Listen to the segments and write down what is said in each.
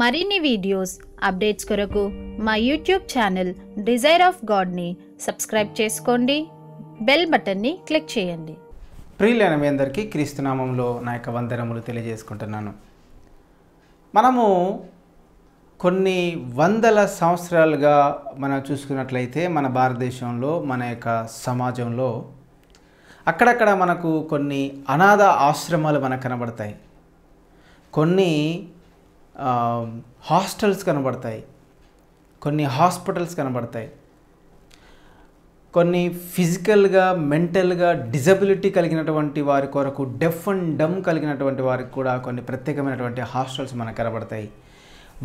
మరిన్ని videos updates కొరకు మా యూట్యూబ్ ఛానల్ డిజైర్ ఆఫ్ గాడ్ని సబ్స్క్రైబ్ చేసుకోండి బెల్ బటన్ని క్లిక్ చేయండి ప్రియులైన మీ అందరికీ క్రీస్తునామంలో నా యొక్క వందనములు తెలియజేసుకుంటున్నాను మనము కొన్ని వందల సంవత్సరాలుగా మనం చూసుకున్నట్లయితే మన భారతదేశంలో మన యొక్క సమాజంలో అక్కడక్కడ మనకు కొన్ని అనాథ ఆశ్రమాలు మనకు కనబడతాయి కొన్ని హాస్టల్స్ కనబడతాయి కొన్ని హాస్పిటల్స్ కనబడతాయి కొన్ని ఫిజికల్గా మెంటల్గా డిజబిలిటీ కలిగినటువంటి వారి కొరకు డెఫ్ అండ్ డమ్ కలిగినటువంటి వారికి కూడా కొన్ని ప్రత్యేకమైనటువంటి హాస్టల్స్ మనకు కనబడతాయి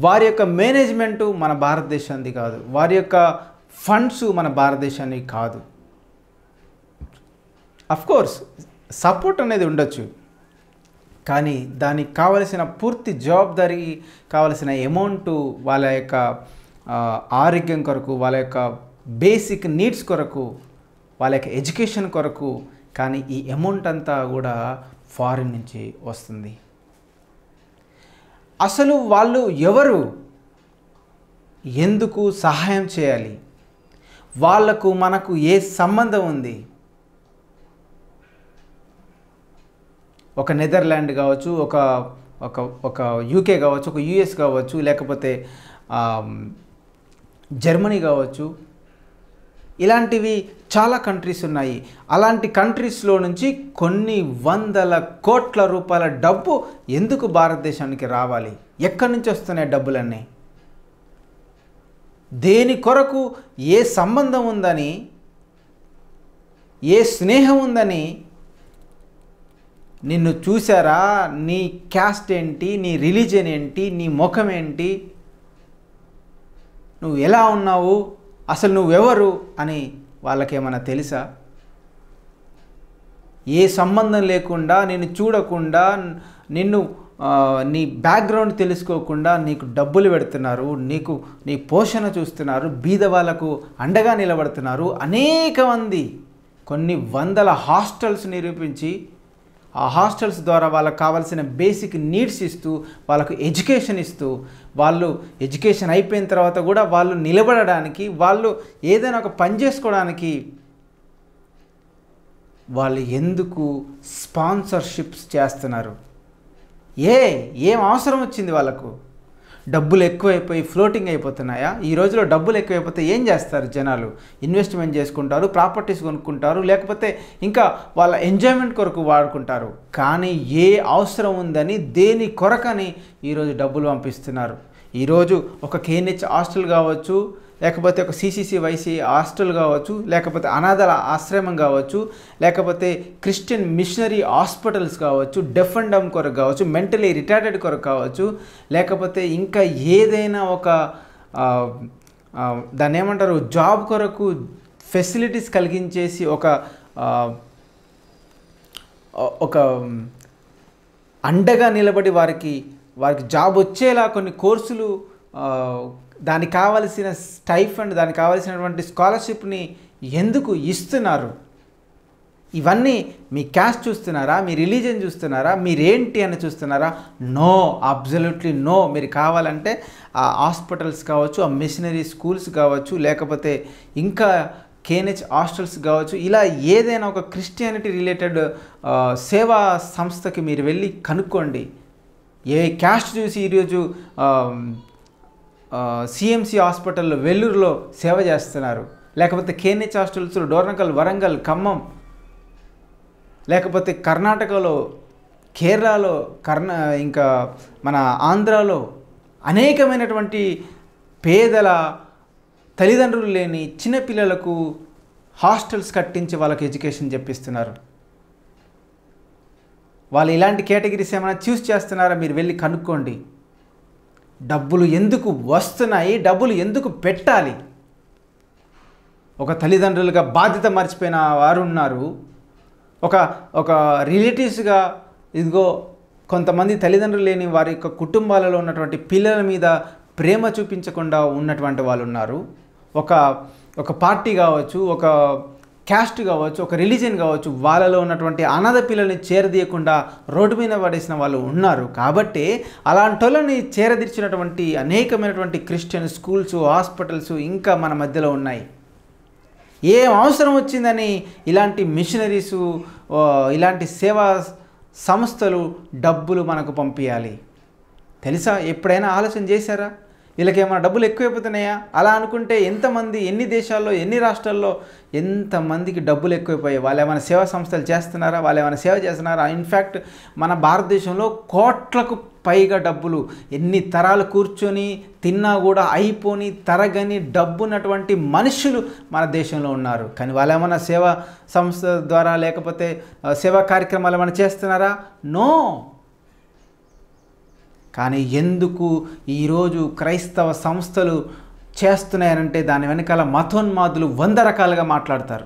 వారి యొక్క మేనేజ్మెంటు మన భారతదేశానికి కాదు వారి యొక్క ఫండ్స్ మన భారతదేశానికి కాదు అఫ్కోర్స్ సపోర్ట్ అనేది ఉండొచ్చు కానీ దానికి కావలసిన పూర్తి జవాబుదారీ కావలసిన అమౌంట్ వాళ్ళ యొక్క ఆరోగ్యం కొరకు వాళ్ళ యొక్క బేసిక్ నీడ్స్ కొరకు వాళ్ళ యొక్క ఎడ్యుకేషన్ కొరకు కానీ ఈ అమౌంట్ అంతా కూడా ఫారిన్ నుంచి వస్తుంది అసలు వాళ్ళు ఎవరు ఎందుకు సహాయం చేయాలి వాళ్లకు మనకు ఏ సంబంధం ఉంది ఒక నెదర్లాండ్ కావచ్చు ఒక ఒక ఒక యూకే కావచ్చు ఒక యుఎస్ కావచ్చు లేకపోతే జర్మనీ కావచ్చు ఇలాంటివి చాలా కంట్రీస్ ఉన్నాయి అలాంటి కంట్రీస్లో నుంచి కొన్ని వందల కోట్ల రూపాయల డబ్బు ఎందుకు భారతదేశానికి రావాలి ఎక్కడి నుంచి వస్తున్నాయి డబ్బులన్నీ దేని కొరకు ఏ సంబంధం ఉందని ఏ స్నేహం ఉందని నిన్ను చూసారా నీ క్యాస్ట్ ఏంటి నీ రిలీజన్ ఏంటి నీ ముఖం ఏంటి నువ్వు ఎలా ఉన్నావు అసలు నువ్వెవరు అని వాళ్ళకేమైనా తెలుసా ఏ సంబంధం లేకుండా నిన్ను చూడకుండా నిన్ను నీ బ్యాక్గ్రౌండ్ తెలుసుకోకుండా నీకు డబ్బులు పెడుతున్నారు నీకు నీ పోషణ చూస్తున్నారు బీద వాళ్ళకు అండగా నిలబడుతున్నారు అనేక మంది కొన్ని వందల హాస్టల్స్ నిరూపించి ఆ హాస్టల్స్ ద్వారా వాళ్ళకు కావాల్సిన బేసిక్ నీడ్స్ ఇస్తూ వాళ్ళకు ఎడ్యుకేషన్ ఇస్తూ వాళ్ళు ఎడ్యుకేషన్ అయిపోయిన తర్వాత కూడా వాళ్ళు నిలబడడానికి వాళ్ళు ఏదైనా ఒక పని చేసుకోవడానికి వాళ్ళు ఎందుకు స్పాన్సర్షిప్స్ చేస్తున్నారు ఏ ఏం అవసరం వచ్చింది వాళ్ళకు డబ్బులు ఎక్కువైపోయి ఫ్లోటింగ్ అయిపోతున్నాయా ఈ రోజులో డబ్బులు ఎక్కువైపోతే ఏం చేస్తారు జనాలు ఇన్వెస్ట్మెంట్ చేసుకుంటారు ప్రాపర్టీస్ కొనుక్కుంటారు లేకపోతే ఇంకా వాళ్ళ ఎంజాయ్మెంట్ కొరకు వాడుకుంటారు కానీ ఏ అవసరం ఉందని దేని కొరకని ఈరోజు డబ్బులు పంపిస్తున్నారు ఈరోజు ఒక కేఎన్హెచ్ హాస్టల్ కావచ్చు లేకపోతే ఒక సిసిసి వైసీ హాస్టల్ కావచ్చు లేకపోతే అనాథల ఆశ్రమం కావచ్చు లేకపోతే క్రిస్టియన్ మిషనరీ హాస్పిటల్స్ కావచ్చు డెఫ్ అండ్ డమ్ కొరకు కావచ్చు మెంటలీ రిటైర్డెడ్ కొరకు కావచ్చు లేకపోతే ఇంకా ఏదైనా ఒక దాన్ని ఏమంటారు జాబ్ కొరకు ఫెసిలిటీస్ కలిగించేసి ఒక ఒక అండగా నిలబడి వారికి వారికి జాబ్ వచ్చేలా కొన్ని కోర్సులు దానికి కావలసిన స్టైఫండ్ దానికి కావలసినటువంటి స్కాలర్షిప్ని ఎందుకు ఇస్తున్నారు ఇవన్నీ మీ క్యాస్ట్ చూస్తున్నారా మీ రిలీజన్ చూస్తున్నారా మీరేంటి అని చూస్తున్నారా నో అబ్జల్యూట్లీ నో మీరు కావాలంటే ఆ హాస్పిటల్స్ కావచ్చు ఆ మిషనరీ స్కూల్స్ కావచ్చు లేకపోతే ఇంకా కేఎన్హెచ్ హాస్టల్స్ కావచ్చు ఇలా ఏదైనా ఒక క్రిస్టియానిటీ రిలేటెడ్ సేవా సంస్థకి మీరు వెళ్ళి కనుక్కోండి ఏ క్యాస్ట్ చూసి ఈరోజు సిఎంసి హాస్పిటల్లో వెల్లూరులో సేవ చేస్తున్నారు లేకపోతే కేఎన్హెచ్ హాస్టల్స్లో డోర్నకల్ వరంగల్ ఖమ్మం లేకపోతే కర్ణాటకలో కేరళలో కర్ణ ఇంకా మన ఆంధ్రాలో అనేకమైనటువంటి పేదల తల్లిదండ్రులు లేని చిన్నపిల్లలకు హాస్టల్స్ కట్టించి వాళ్ళకి ఎడ్యుకేషన్ చెప్పిస్తున్నారు వాళ్ళు ఇలాంటి కేటగిరీస్ ఏమైనా చూస్ చేస్తున్నారా మీరు వెళ్ళి కనుక్కోండి డబ్బులు ఎందుకు వస్తున్నాయి డబ్బులు ఎందుకు పెట్టాలి ఒక తల్లిదండ్రులుగా బాధ్యత మర్చిపోయిన వారు ఉన్నారు ఒక ఒక రిలేటివ్స్గా ఇదిగో కొంతమంది తల్లిదండ్రులు లేని వారి యొక్క కుటుంబాలలో ఉన్నటువంటి పిల్లల మీద ప్రేమ చూపించకుండా ఉన్నటువంటి వాళ్ళు ఉన్నారు ఒక ఒక పార్టీ కావచ్చు ఒక క్యాస్ట్ కావచ్చు ఒక రిలీజియన్ కావచ్చు వాళ్ళలో ఉన్నటువంటి అనాథ పిల్లల్ని చేరదీయకుండా రోడ్డు మీద పడేసిన వాళ్ళు ఉన్నారు కాబట్టి అలాంటి వాళ్ళని చేరదీర్చినటువంటి అనేకమైనటువంటి క్రిస్టియన్ స్కూల్స్ హాస్పిటల్స్ ఇంకా మన మధ్యలో ఉన్నాయి ఏం అవసరం వచ్చిందని ఇలాంటి మిషనరీసు ఇలాంటి సేవా సంస్థలు డబ్బులు మనకు పంపించాలి తెలుసా ఎప్పుడైనా ఆలోచన చేశారా వీళ్ళకి ఏమైనా డబ్బులు ఎక్కువైపోతున్నాయా అలా అనుకుంటే ఎంతమంది ఎన్ని దేశాల్లో ఎన్ని రాష్ట్రాల్లో ఎంతమందికి డబ్బులు ఎక్కువైపోయాయి వాళ్ళు ఏమైనా సేవా సంస్థలు చేస్తున్నారా వాళ్ళు ఏమైనా సేవ చేస్తున్నారా ఇన్ఫ్యాక్ట్ మన భారతదేశంలో కోట్లకు పైగా డబ్బులు ఎన్ని తరాలు కూర్చొని తిన్నా కూడా అయిపోని తరగని డబ్బున్నటువంటి మనుషులు మన దేశంలో ఉన్నారు కానీ వాళ్ళు ఏమైనా సేవా సంస్థ ద్వారా లేకపోతే సేవా కార్యక్రమాలు ఏమైనా చేస్తున్నారా నో కానీ ఎందుకు ఈరోజు క్రైస్తవ సంస్థలు చేస్తున్నాయనంటే దాని వెనకాల మతోన్మాదులు వంద రకాలుగా మాట్లాడతారు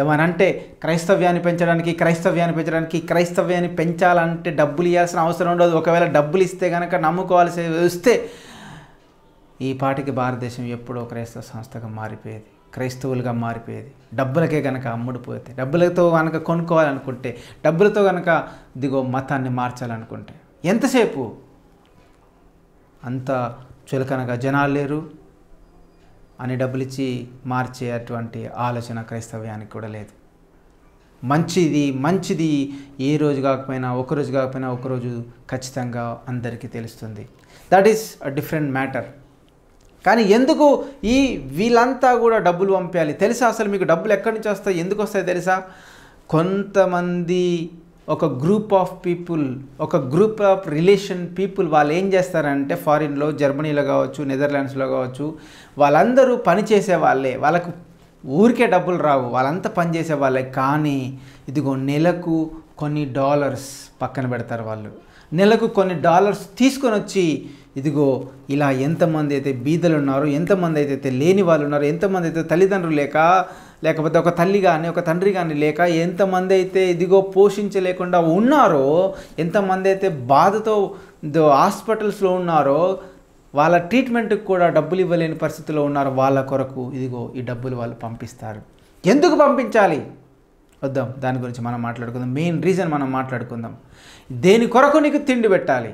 ఏమనంటే క్రైస్తవ్యాన్ని పెంచడానికి క్రైస్తవ్యాన్ని పెంచడానికి క్రైస్తవ్యాన్ని పెంచాలంటే డబ్బులు ఇవ్వాల్సిన అవసరం ఉండదు ఒకవేళ డబ్బులు ఇస్తే కనుక నమ్ముకోవాల్సి వస్తే ఈ పాటికి భారతదేశం ఎప్పుడో క్రైస్తవ సంస్థగా మారిపోయేది క్రైస్తవులుగా మారిపోయేది డబ్బులకే కనుక అమ్ముడిపోతే డబ్బులతో కనుక కొనుక్కోవాలనుకుంటే డబ్బులతో కనుక దిగో మతాన్ని మార్చాలనుకుంటే ఎంతసేపు అంత చులకనగా జనాలు లేరు అని డబ్బులిచ్చి మార్చే అటువంటి ఆలోచన క్రైస్తవ్యానికి కూడా లేదు మంచిది మంచిది ఏ రోజు కాకపోయినా ఒకరోజు కాకపోయినా ఒకరోజు ఖచ్చితంగా అందరికీ తెలుస్తుంది that is a different matter కానీ ఎందుకు ఈ వీళ్ళంతా కూడా డబ్బులు పంపించాలి తెలుసా అసలు మీకు డబ్బులు ఎక్కడి నుంచి వస్తాయి ఎందుకు వస్తాయి తెలుసా కొంతమంది ఒక గ్రూప్ ఆఫ్ పీపుల్ ఒక గ్రూప్ ఆఫ్ రిలేషన్ పీపుల్ వాళ్ళు ఏం చేస్తారంటే ఫారిన్లో జర్మనీలో కావచ్చు నెదర్లాండ్స్లో కావచ్చు వాళ్ళందరూ పనిచేసే వాళ్ళే వాళ్ళకు ఊరికే డబ్బులు రావు వాళ్ళంతా పనిచేసే వాళ్ళే కానీ ఇదిగో నెలకు కొన్ని డాలర్స్ పక్కన పెడతారు వాళ్ళు నెలకు కొన్ని డాలర్స్ తీసుకొని వచ్చి ఇదిగో ఇలా ఎంతమంది అయితే బీదలు ఉన్నారో ఎంతమంది అయితే లేని వాళ్ళు ఉన్నారో ఎంతమంది అయితే తల్లిదండ్రులు లేక లేకపోతే ఒక తల్లి కానీ ఒక తండ్రి కానీ లేక ఎంతమంది అయితే ఇదిగో పోషించలేకుండా ఉన్నారో ఎంతమంది అయితే బాధతో హాస్పిటల్స్లో ఉన్నారో వాళ్ళ ట్రీట్మెంట్కి కూడా డబ్బులు ఇవ్వలేని పరిస్థితిలో ఉన్నారు వాళ్ళ కొరకు ఇదిగో ఈ డబ్బులు వాళ్ళు పంపిస్తారు ఎందుకు పంపించాలి వద్దాం దాని గురించి మనం మాట్లాడుకుందాం మెయిన్ రీజన్ మనం మాట్లాడుకుందాం దేని కొరకు నీకు తిండి పెట్టాలి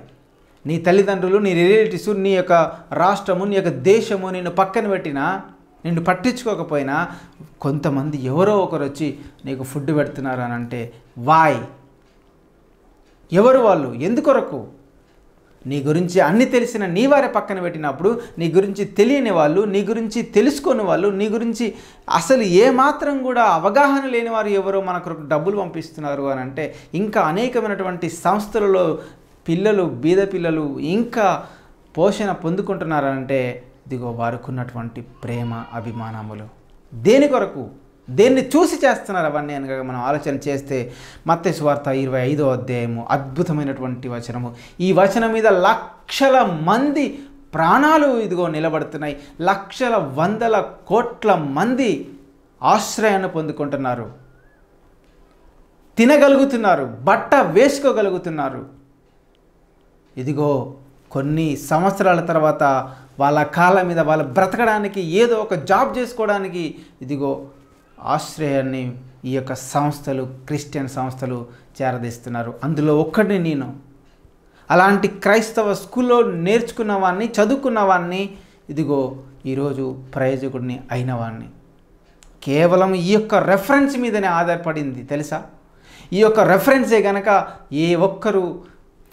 నీ తల్లిదండ్రులు నీ రిలేటివ్స్ నీ యొక్క రాష్ట్రము నీ యొక్క దేశము నేను పక్కన పెట్టినా నిన్ను పట్టించుకోకపోయినా కొంతమంది ఎవరో ఒకరు వచ్చి నీకు ఫుడ్ పెడుతున్నారు అని అంటే వాయ్ ఎవరు వాళ్ళు ఎందుకొరకు నీ గురించి అన్ని తెలిసిన నీ వారే పక్కన పెట్టినప్పుడు నీ గురించి తెలియని వాళ్ళు నీ గురించి తెలుసుకోని వాళ్ళు నీ గురించి అసలు ఏమాత్రం కూడా అవగాహన లేని వారు ఎవరో మనకు డబ్బులు పంపిస్తున్నారు అని అంటే ఇంకా అనేకమైనటువంటి సంస్థలలో పిల్లలు బీద పిల్లలు ఇంకా పోషణ పొందుకుంటున్నారంటే దిగో వారుకున్నటువంటి ప్రేమ అభిమానములు దేని కొరకు దేన్ని చూసి చేస్తున్నారు అవన్నీ అనగా మనం ఆలోచన చేస్తే మత్తే సువార్త ఇరవై ఐదో అధ్యాయము అద్భుతమైనటువంటి వచనము ఈ వచనం మీద లక్షల మంది ప్రాణాలు ఇదిగో నిలబడుతున్నాయి లక్షల వందల కోట్ల మంది ఆశ్రయాన్ని పొందుకుంటున్నారు తినగలుగుతున్నారు బట్ట వేసుకోగలుగుతున్నారు ఇదిగో కొన్ని సంవత్సరాల తర్వాత వాళ్ళ కాళ్ళ మీద వాళ్ళు బ్రతకడానికి ఏదో ఒక జాబ్ చేసుకోవడానికి ఇదిగో ఆశ్రయాన్ని ఈ యొక్క సంస్థలు క్రిస్టియన్ సంస్థలు చేరదీస్తున్నారు అందులో ఒక్కడిని నేను అలాంటి క్రైస్తవ స్కూల్లో నేర్చుకున్న వాడిని చదువుకున్న వాడిని ఇదిగో ఈరోజు ప్రయోజకుడిని అయిన వాడిని కేవలం ఈ యొక్క రెఫరెన్స్ మీదనే ఆధారపడింది తెలుసా ఈ యొక్క రెఫరెన్సే గనక ఏ ఒక్కరూ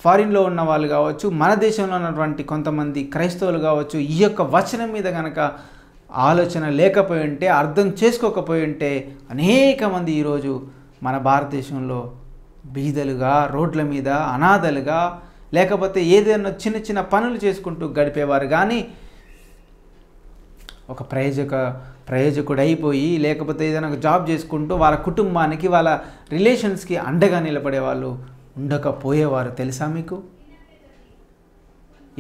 ఫారిన్లో ఉన్న వాళ్ళు కావచ్చు మన దేశంలో ఉన్నటువంటి కొంతమంది క్రైస్తవులు కావచ్చు ఈ యొక్క వచనం మీద కనుక ఆలోచన లేకపోయి ఉంటే అర్థం చేసుకోకపోయి ఉంటే అనేక మంది ఈరోజు మన భారతదేశంలో బీదలుగా రోడ్ల మీద అనాథలుగా లేకపోతే ఏదైనా చిన్న చిన్న పనులు చేసుకుంటూ గడిపేవారు కానీ ఒక ప్రయోజక ప్రయోజకుడు అయిపోయి లేకపోతే ఏదైనా జాబ్ చేసుకుంటూ వాళ్ళ కుటుంబానికి వాళ్ళ రిలేషన్స్కి అండగా నిలబడే వాళ్ళు ఉండకపోయేవారు తెలుసా మీకు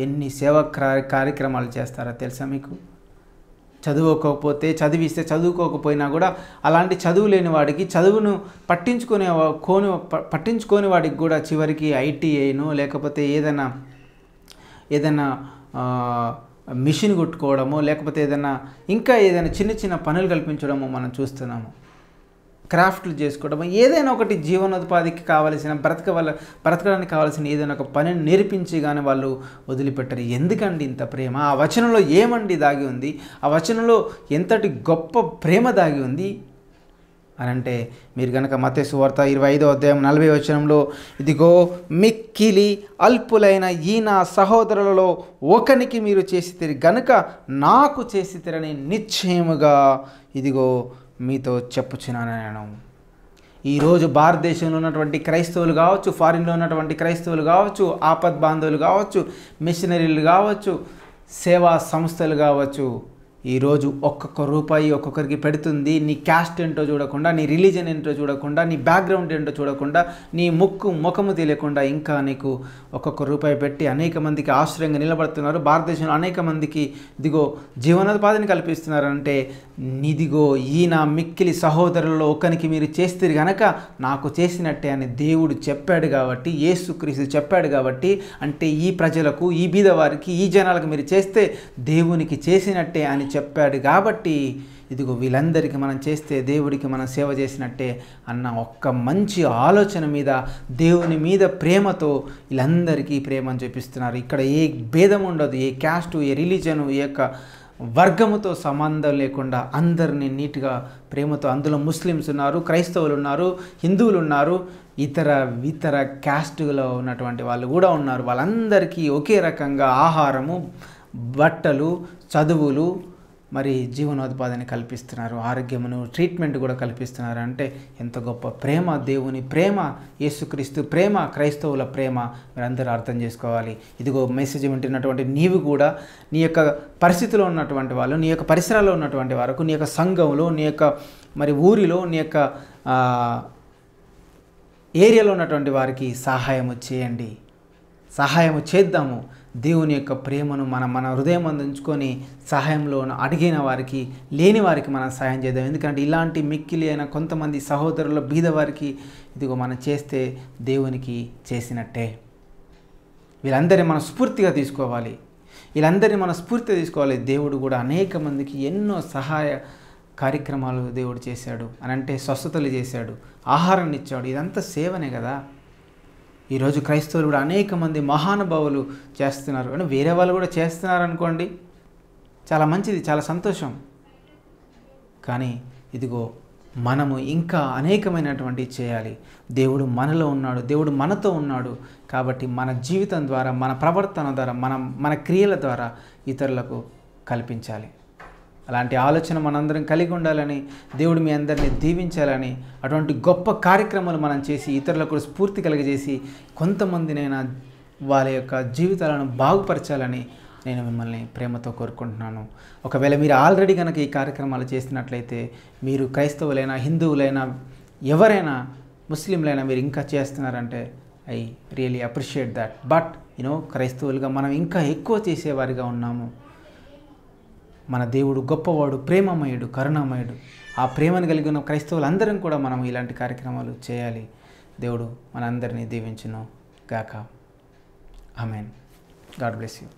ఎన్ని సేవ కార్యక్రమాలు చేస్తారో తెలుసా మీకు చదువుకోకపోతే చదివిస్తే చదువుకోకపోయినా కూడా అలాంటి చదువు లేని వాడికి చదువును పట్టించుకునే కోని పట్టించుకోని వాడికి కూడా చివరికి ఐటీఐను లేకపోతే ఏదైనా ఏదైనా మిషన్ కొట్టుకోవడము లేకపోతే ఏదైనా ఇంకా ఏదైనా చిన్న చిన్న పనులు కల్పించడము మనం చూస్తున్నాము క్రాఫ్ట్లు చేసుకోవడం ఏదైనా ఒకటి జీవనోపాధికి కావలసిన బ్రతక వల్ల బ్రతకడానికి కావాల్సిన ఏదైనా ఒక పనిని నేర్పించి కానీ వాళ్ళు వదిలిపెట్టరు ఎందుకండి ఇంత ప్రేమ ఆ వచనంలో ఏమండి దాగి ఉంది ఆ వచనంలో ఎంతటి గొప్ప ప్రేమ దాగి ఉంది అని అంటే మీరు కనుక మతే సువార్త ఇరవై ఐదో అధ్యాయం నలభై వచనంలో ఇదిగో మిక్కిలి అల్పులైన ఈయన సహోదరులలో ఒకనికి మీరు చేసి గనుక నాకు చేసి నిశ్చయముగా ఇదిగో మీతో చెప్పుచున్నాను నేను ఈరోజు భారతదేశంలో ఉన్నటువంటి క్రైస్తవులు కావచ్చు ఫారిన్లో ఉన్నటువంటి క్రైస్తవులు కావచ్చు ఆపద్ బాంధవులు కావచ్చు మిషనరీలు కావచ్చు సేవా సంస్థలు కావచ్చు ఈరోజు ఒక్కొక్క రూపాయి ఒక్కొక్కరికి పెడుతుంది నీ క్యాస్ట్ ఏంటో చూడకుండా నీ రిలీజన్ ఏంటో చూడకుండా నీ బ్యాక్గ్రౌండ్ ఏంటో చూడకుండా నీ ముక్కు ముఖము తెలియకుండా ఇంకా నీకు ఒక్కొక్క రూపాయి పెట్టి అనేక మందికి ఆశ్రయంగా నిలబడుతున్నారు భారతదేశంలో అనేక మందికి దిగో జీవనోపాధిని కల్పిస్తున్నారంటే నిదిగో ఈ నా మిక్కిలి సహోదరుల్లో ఒకరికి మీరు చేస్తారు కనుక నాకు చేసినట్టే అని దేవుడు చెప్పాడు కాబట్టి యేసుక్రీస్తు చెప్పాడు కాబట్టి అంటే ఈ ప్రజలకు ఈ బీదవారికి ఈ జనాలకు మీరు చేస్తే దేవునికి చేసినట్టే అని చెప్పాడు కాబట్టి ఇదిగో వీళ్ళందరికీ మనం చేస్తే దేవుడికి మనం సేవ చేసినట్టే అన్న ఒక్క మంచి ఆలోచన మీద దేవుని మీద ప్రేమతో వీళ్ళందరికీ ప్రేమను చూపిస్తున్నారు ఇక్కడ ఏ భేదం ఉండదు ఏ క్యాస్టు ఏ రిలీజను ఏ యొక్క వర్గముతో సంబంధం లేకుండా అందరినీ నీట్గా ప్రేమతో అందులో ముస్లిమ్స్ ఉన్నారు క్రైస్తవులు ఉన్నారు హిందువులు ఉన్నారు ఇతర ఇతర క్యాస్టులో ఉన్నటువంటి వాళ్ళు కూడా ఉన్నారు వాళ్ళందరికీ ఒకే రకంగా ఆహారము బట్టలు చదువులు మరి జీవనోత్పాదన కల్పిస్తున్నారు ఆరోగ్యమును ట్రీట్మెంట్ కూడా కల్పిస్తున్నారు అంటే ఎంత గొప్ప ప్రేమ దేవుని ప్రేమ యేసుక్రీస్తు ప్రేమ క్రైస్తవుల ప్రేమ మీరందరూ అర్థం చేసుకోవాలి ఇదిగో మెసేజ్ వింటున్నటువంటి నీవు కూడా నీ యొక్క పరిస్థితిలో ఉన్నటువంటి వాళ్ళు నీ యొక్క పరిసరాల్లో ఉన్నటువంటి వరకు నీ యొక్క సంఘంలో నీ యొక్క మరి ఊరిలో నీ యొక్క ఏరియాలో ఉన్నటువంటి వారికి సహాయము చేయండి సహాయము చేద్దాము దేవుని యొక్క ప్రేమను మనం మన హృదయం అందించుకొని సహాయంలో అడిగిన వారికి లేని వారికి మనం సహాయం చేద్దాం ఎందుకంటే ఇలాంటి మిక్కిలి అయిన కొంతమంది సహోదరుల బీద వారికి ఇదిగో మనం చేస్తే దేవునికి చేసినట్టే వీళ్ళందరినీ మనం స్ఫూర్తిగా తీసుకోవాలి వీళ్ళందరినీ మనం స్ఫూర్తిగా తీసుకోవాలి దేవుడు కూడా అనేక మందికి ఎన్నో సహాయ కార్యక్రమాలు దేవుడు చేశాడు అని అంటే స్వస్థతలు చేశాడు ఆహారాన్ని ఇచ్చాడు ఇదంతా సేవనే కదా ఈరోజు క్రైస్తవులు కూడా అనేక మంది మహానుభావులు చేస్తున్నారు అంటే వేరే వాళ్ళు కూడా చేస్తున్నారు అనుకోండి చాలా మంచిది చాలా సంతోషం కానీ ఇదిగో మనము ఇంకా అనేకమైనటువంటి చేయాలి దేవుడు మనలో ఉన్నాడు దేవుడు మనతో ఉన్నాడు కాబట్టి మన జీవితం ద్వారా మన ప్రవర్తన ద్వారా మనం మన క్రియల ద్వారా ఇతరులకు కల్పించాలి అలాంటి ఆలోచన మనందరం కలిగి ఉండాలని దేవుడు మీ అందరినీ దీవించాలని అటువంటి గొప్ప కార్యక్రమాలు మనం చేసి ఇతరులకు స్ఫూర్తి కలిగజేసి కొంతమందినైనా వాళ్ళ యొక్క జీవితాలను బాగుపరచాలని నేను మిమ్మల్ని ప్రేమతో కోరుకుంటున్నాను ఒకవేళ మీరు ఆల్రెడీ కనుక ఈ కార్యక్రమాలు చేసినట్లయితే మీరు క్రైస్తవులైనా హిందువులైనా ఎవరైనా ముస్లింలైనా మీరు ఇంకా చేస్తున్నారంటే I really appreciate that but you know క్రైస్తవులుగా మనం ఇంకా ఎక్కువ చేసేవారిగా ఉన్నాము మన దేవుడు గొప్పవాడు ప్రేమమయుడు కరుణామయుడు ఆ ప్రేమను కలిగి ఉన్న క్రైస్తవులందరం కూడా మనం ఇలాంటి కార్యక్రమాలు చేయాలి దేవుడు మనందరినీ దీవించును గాక ఆమెన్ గాడ్ బ్లెస్ యూ